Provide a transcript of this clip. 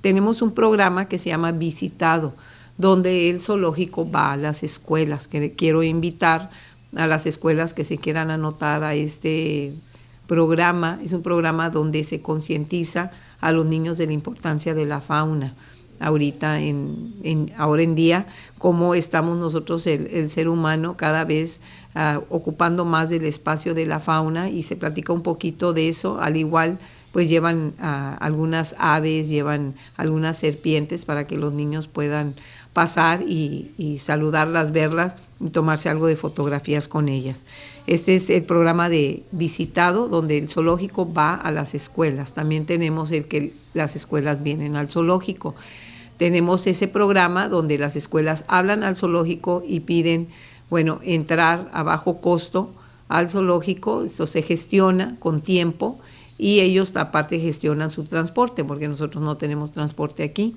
tenemos un programa que se llama Visitado, donde el zoológico va a las escuelas, que quiero invitar a las escuelas que se quieran anotar a este programa. Es un programa donde se concientiza a los niños de la importancia de la fauna ahorita en, ahora en día cómo estamos nosotros el, ser humano cada vez ah, ocupando más del espacio de la fauna y se platica un poquito de eso al igual pues llevan ah, algunas aves, llevan algunas serpientes para que los niños puedan pasar y, y, saludarlas, verlas y tomarse algo de fotografías con ellas. Este es el programa de visitado donde el zoológico va a las escuelas. También tenemos el que las escuelas vienen al zoológico. Tenemos ese programa donde las escuelas hablan al zoológico y piden, bueno, entrar a bajo costo al zoológico. Esto se gestiona con tiempo y ellos aparte gestionan su transporte porque nosotros no tenemos transporte aquí.